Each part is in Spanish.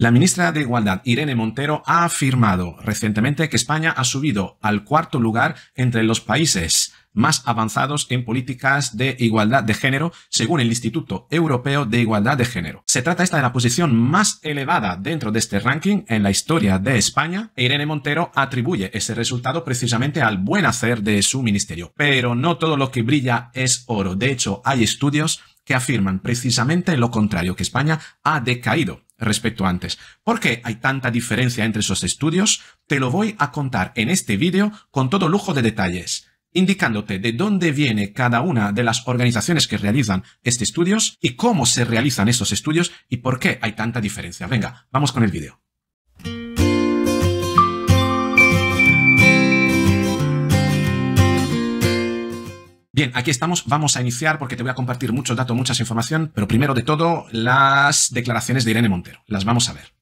La ministra de Igualdad, Irene Montero, ha afirmado recientemente que España ha subido al cuarto lugar entre los países más avanzados en políticas de igualdad de género, según el Instituto Europeo de Igualdad de Género. Se trata esta de la posición más elevada dentro de este ranking en la historia de España. Irene Montero atribuye ese resultado precisamente al buen hacer de su ministerio. Pero no todo lo que brilla es oro. De hecho, hay estudios que afirman precisamente lo contrario, que España ha decaído respecto antes. ¿Por qué hay tanta diferencia entre esos estudios? Te lo voy a contar en este vídeo con todo lujo de detalles, indicándote de dónde viene cada una de las organizaciones que realizan estos estudios y cómo se realizan estos estudios y por qué hay tanta diferencia. Venga, vamos con el vídeo. Bien, aquí estamos, vamos a iniciar porque te voy a compartir muchos datos, mucha información, pero primero de todo las declaraciones de Irene Montero, las vamos a ver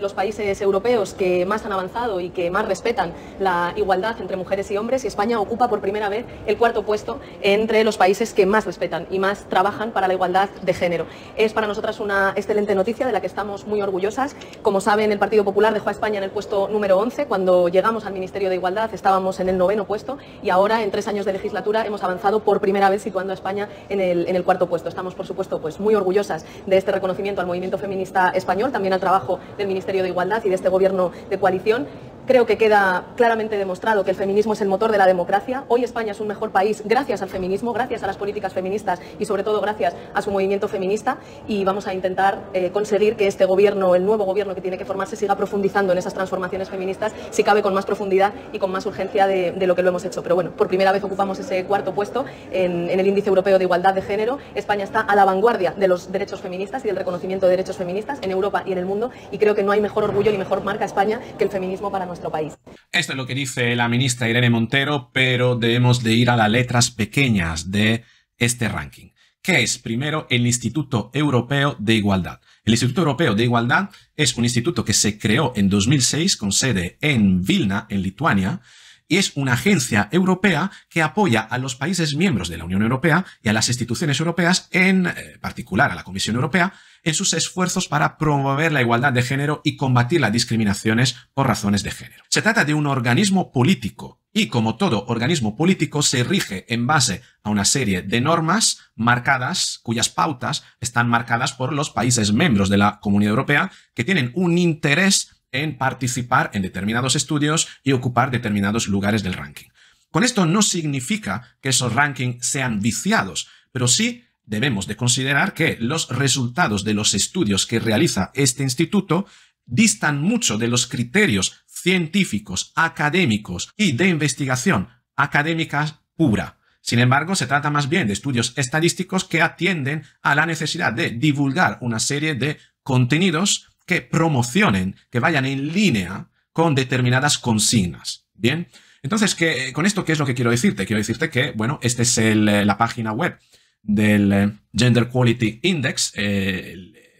los países europeos que más han avanzado y que más respetan la igualdad entre mujeres y hombres y España ocupa por primera vez el cuarto puesto entre los países que más respetan y más trabajan para la igualdad de género. Es para nosotras una excelente noticia de la que estamos muy orgullosas. Como saben, el Partido Popular dejó a España en el puesto número 11. Cuando llegamos al Ministerio de Igualdad estábamos en el noveno puesto y ahora en tres años de legislatura hemos avanzado por primera vez situando a España en el, cuarto puesto. Estamos, por supuesto, pues muy orgullosas de este reconocimiento al movimiento feminista español, también al trabajo del Ministerio de Igualdad y de este Gobierno de coalición Creo que queda claramente demostrado que el feminismo es el motor de la democracia. Hoy España es un mejor país gracias al feminismo, gracias a las políticas feministas y sobre todo gracias a su movimiento feminista. Y vamos a intentar eh, conseguir que este gobierno, el nuevo gobierno que tiene que formarse, siga profundizando en esas transformaciones feministas, si cabe con más profundidad y con más urgencia de, lo que lo hemos hecho. Pero bueno, por primera vez ocupamos ese cuarto puesto en, el Índice Europeo de Igualdad de Género. España está a la vanguardia de los derechos feministas y del reconocimiento de derechos feministas en Europa y en el mundo. Y creo que no hay mejor orgullo ni mejor marca España que el feminismo para nosotros país. Esto es lo que dice la ministra Irene Montero, pero debemos de ir a las letras pequeñas de este ranking, ¿Qué es primero el Instituto Europeo de Igualdad. El Instituto Europeo de Igualdad es un instituto que se creó en 2006 con sede en Vilna, en Lituania, y es una agencia europea que apoya a los países miembros de la Unión Europea y a las instituciones europeas, en eh, particular a la Comisión Europea, en sus esfuerzos para promover la igualdad de género y combatir las discriminaciones por razones de género. Se trata de un organismo político y, como todo organismo político, se rige en base a una serie de normas marcadas, cuyas pautas están marcadas por los países miembros de la Comunidad Europea, que tienen un interés en participar en determinados estudios y ocupar determinados lugares del ranking. Con esto no significa que esos rankings sean viciados, pero sí debemos de considerar que los resultados de los estudios que realiza este instituto distan mucho de los criterios científicos, académicos y de investigación académica pura. Sin embargo, se trata más bien de estudios estadísticos que atienden a la necesidad de divulgar una serie de contenidos que promocionen, que vayan en línea con determinadas consignas. Bien, entonces, ¿qué, eh, con esto, ¿qué es lo que quiero decirte? Quiero decirte que, bueno, esta es eh, la página web del eh, Gender Quality Index,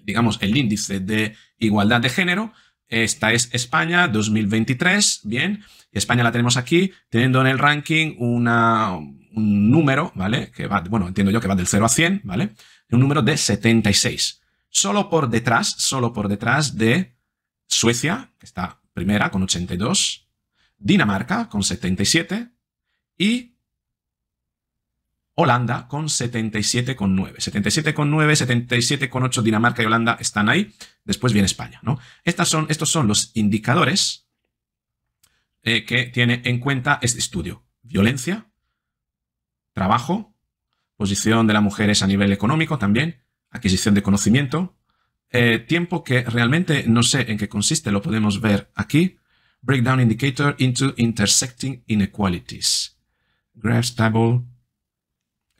digamos, el índice de igualdad de género. Esta es España 2023, bien. España la tenemos aquí, teniendo en el ranking un número, ¿vale? Que va, bueno, entiendo yo que va del 0 a 100, ¿vale? Un número de 76 solo por detrás, solo por detrás de Suecia, que está primera con 82, Dinamarca con 77 y Holanda con 77,9. 77,9, 77,8 Dinamarca y Holanda están ahí. Después viene España, ¿no? Estas son, estos son los indicadores eh, que tiene en cuenta este estudio. Violencia, trabajo, posición de las mujeres a nivel económico también, adquisición de conocimiento. Eh, tiempo que realmente no sé en qué consiste, lo podemos ver aquí. Breakdown indicator into intersecting inequalities. Graphs table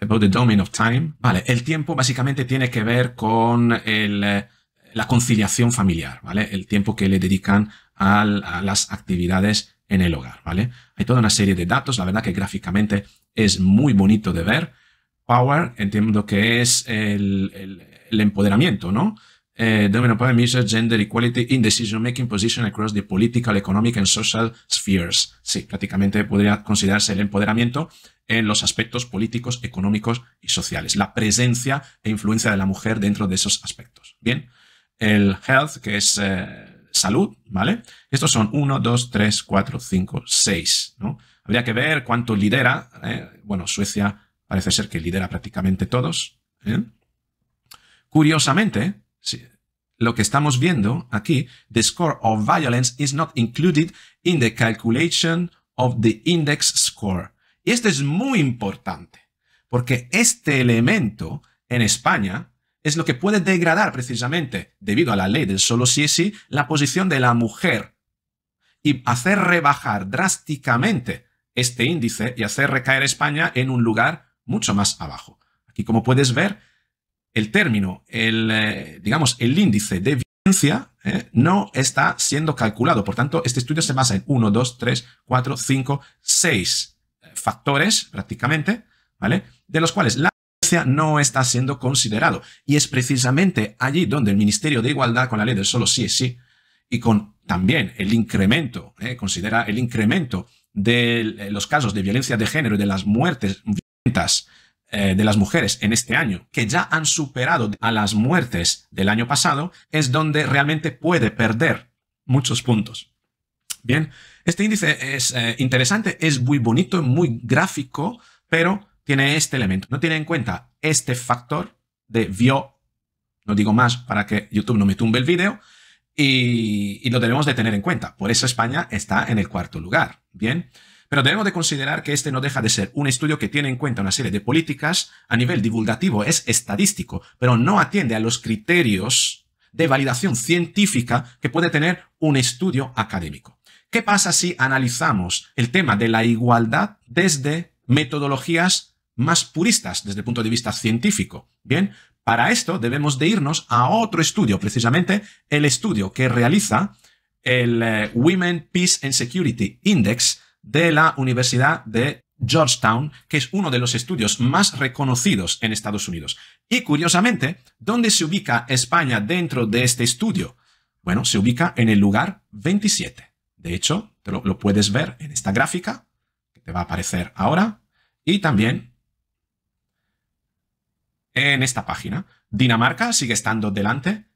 about the domain of time. Vale, el tiempo básicamente tiene que ver con eh, la conciliación familiar, ¿vale? El tiempo que le dedican a, a las actividades en el hogar, ¿vale? Hay toda una serie de datos, la verdad que gráficamente es muy bonito de ver power, entiendo que es el, empoderamiento, ¿no? Eh, dominant power gender equality in decision making position across the political, economic and social spheres. Sí, prácticamente podría considerarse el empoderamiento en los aspectos políticos, económicos y sociales. La presencia e influencia de la mujer dentro de esos aspectos. Bien. El health, que es eh, salud, ¿vale? Estos son 1, 2, 3, 4, 5, 6, ¿no? Habría que ver cuánto lidera, eh, bueno, Suecia parece ser que lidera prácticamente todos. ¿eh? Curiosamente, lo que estamos viendo aquí, the score of violence is not included in the calculation of the index score. Y esto es muy importante, porque este elemento en España es lo que puede degradar precisamente, debido a la ley del solo sí es sí, la posición de la mujer y hacer rebajar drásticamente este índice y hacer recaer España en un lugar mucho más abajo. Aquí, como puedes ver, el término, el, eh, digamos, el índice de violencia eh, no está siendo calculado. Por tanto, este estudio se basa en 1, 2, 3, 4, 5, 6 factores prácticamente, ¿vale? De los cuales la violencia no está siendo considerado. Y es precisamente allí donde el Ministerio de Igualdad con la ley del solo sí es sí y con también el incremento, eh, considera el incremento de los casos de violencia de género y de las muertes eh, de las mujeres en este año, que ya han superado a las muertes del año pasado, es donde realmente puede perder muchos puntos. Bien, este índice es eh, interesante, es muy bonito, muy gráfico, pero tiene este elemento. No tiene en cuenta este factor de vio, no digo más para que YouTube no me tumbe el vídeo, y, y, lo debemos de tener en cuenta. Por eso España está en el cuarto lugar. Bien. Pero debemos de considerar que este no deja de ser un estudio que tiene en cuenta una serie de políticas a nivel divulgativo, es estadístico, pero no atiende a los criterios de validación científica que puede tener un estudio académico. ¿Qué pasa si analizamos el tema de la igualdad desde metodologías más puristas desde el punto de vista científico? Bien, para esto debemos de irnos a otro estudio, precisamente el estudio que realiza el eh, Women Peace and Security Index de la Universidad de Georgetown, que es uno de los estudios más reconocidos en Estados Unidos. Y curiosamente, ¿dónde se ubica España dentro de este estudio? Bueno, se ubica en el lugar 27. De hecho, lo, lo puedes ver en esta gráfica que te va a aparecer ahora y también en esta página. Dinamarca sigue estando delante,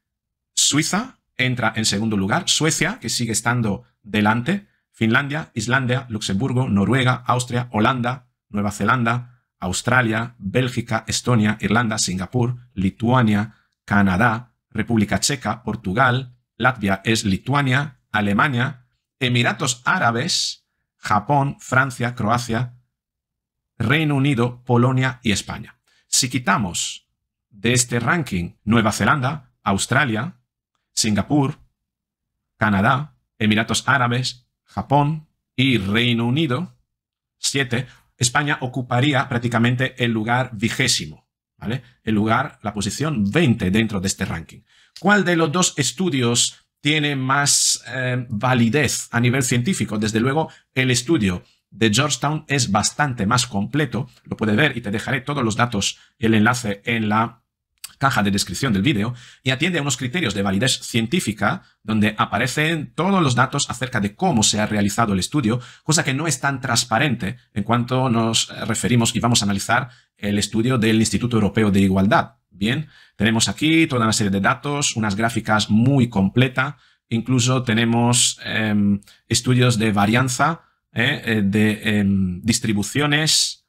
Suiza entra en segundo lugar, Suecia, que sigue estando delante, Finlandia, Islandia, Luxemburgo, Noruega, Austria, Holanda, Nueva Zelanda, Australia, Bélgica, Estonia, Irlanda, Singapur, Lituania, Canadá, República Checa, Portugal, Latvia es Lituania, Alemania, Emiratos Árabes, Japón, Francia, Croacia, Reino Unido, Polonia y España. Si quitamos de este ranking Nueva Zelanda, Australia, Singapur, Canadá, Emiratos Árabes, Japón y Reino Unido, 7, España ocuparía prácticamente el lugar vigésimo, ¿vale? El lugar, la posición 20 dentro de este ranking. ¿Cuál de los dos estudios tiene más eh, validez a nivel científico? Desde luego, el estudio de Georgetown es bastante más completo, lo puedes ver y te dejaré todos los datos el enlace en la caja de descripción del vídeo y atiende a unos criterios de validez científica donde aparecen todos los datos acerca de cómo se ha realizado el estudio, cosa que no es tan transparente en cuanto nos referimos y vamos a analizar el estudio del Instituto Europeo de Igualdad. Bien, tenemos aquí toda una serie de datos, unas gráficas muy completa, incluso tenemos em, estudios de varianza, eh, eh, de em, distribuciones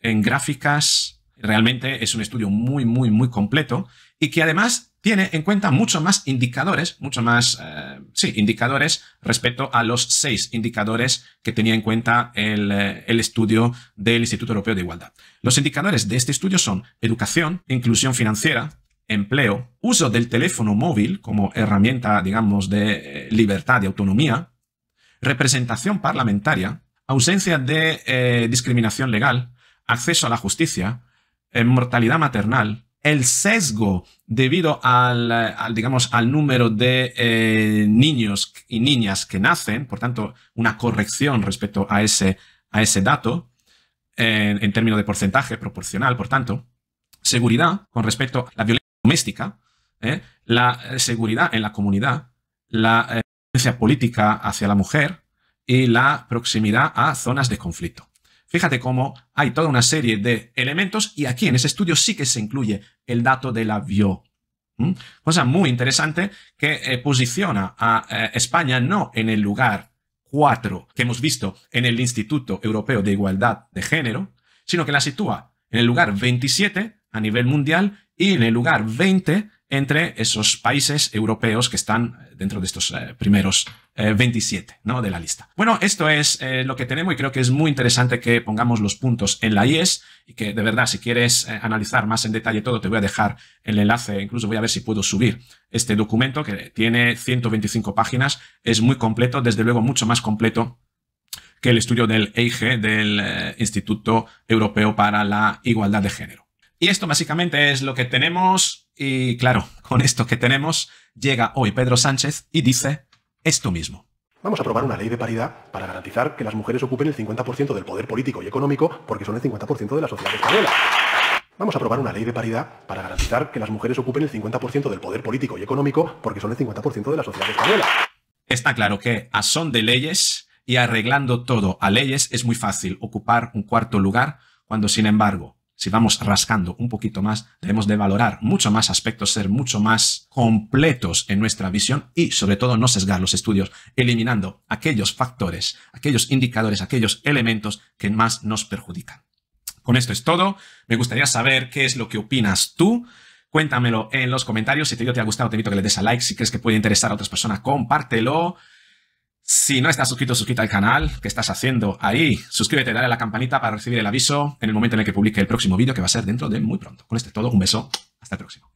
en gráficas, Realmente es un estudio muy, muy, muy completo y que además tiene en cuenta mucho más indicadores, mucho más, eh, sí, indicadores respecto a los seis indicadores que tenía en cuenta eh, el, estudio del Instituto Europeo de Igualdad. Los indicadores de este estudio son educación, inclusión financiera, empleo, uso del teléfono móvil como herramienta, digamos, de eh, libertad y autonomía, representación parlamentaria, ausencia de discriminación legal, acceso a la justicia, mortalidad maternal, el sesgo debido al, eh, digamos, al número de eh, niños y niñas que nacen, por tanto, una corrección respecto a ese, a ese dato, en términos de porcentaje proporcional, por tanto, seguridad con respecto a la violencia doméstica, ¿eh? la seguridad en la comunidad, la violencia política hacia la mujer y la proximidad a zonas de conflicto. Fíjate cómo hay toda una serie de elementos y aquí en ese estudio sí que se incluye el dato de la bio. Cosa muy interesante que eh, posiciona a eh, España no en el lugar 4 que hemos visto en el Instituto Europeo de Igualdad de Género, sino que la sitúa en el lugar 27 a nivel mundial y en el lugar 20 entre esos países europeos que están dentro de estos eh, primeros 27 eh, ¿no? de la lista. Bueno, esto es eh, lo que tenemos y creo que es muy interesante que pongamos los puntos en la IES y que de verdad si quieres analizar más en detalle todo te voy a dejar el enlace, incluso voy a ver si puedo subir este documento que tiene 125 páginas, es muy completo, desde luego mucho más completo que el estudio del EIGE, del Instituto Europeo para la Igualdad de Género. Y esto básicamente es lo que tenemos y claro, con esto que tenemos llega hoy Pedro Sánchez y dice esto mismo. Vamos a aprobar una ley de paridad para garantizar que las mujeres ocupen el 50% del poder político y económico porque son el 50% de la sociedad española. Vamos a aprobar una ley de paridad para garantizar que las mujeres ocupen el 50% del poder político y económico porque son el 50% de la sociedad española. Está claro que a son de leyes y arreglando todo a leyes es muy fácil ocupar un cuarto lugar cuando sin embargo si vamos rascando un poquito más, debemos de valorar mucho más aspectos, ser mucho más completos en nuestra visión y sobre todo no sesgar los estudios, eliminando aquellos factores, aquellos indicadores, aquellos elementos que más nos perjudican. Con esto es todo. Me gustaría saber qué es lo que opinas tú. Cuéntamelo en los comentarios. Si te, te ha gustado, te invito a que le des a like. Si crees que puede interesar a otras personas, compártelo. Si no estás suscrito, suscríbete al canal. ¿Qué estás haciendo ahí? Suscríbete, dale a la campanita para recibir el aviso en el momento en el que publique el próximo vídeo, que va a ser dentro de muy pronto. Con este todo, un beso. Hasta el próximo.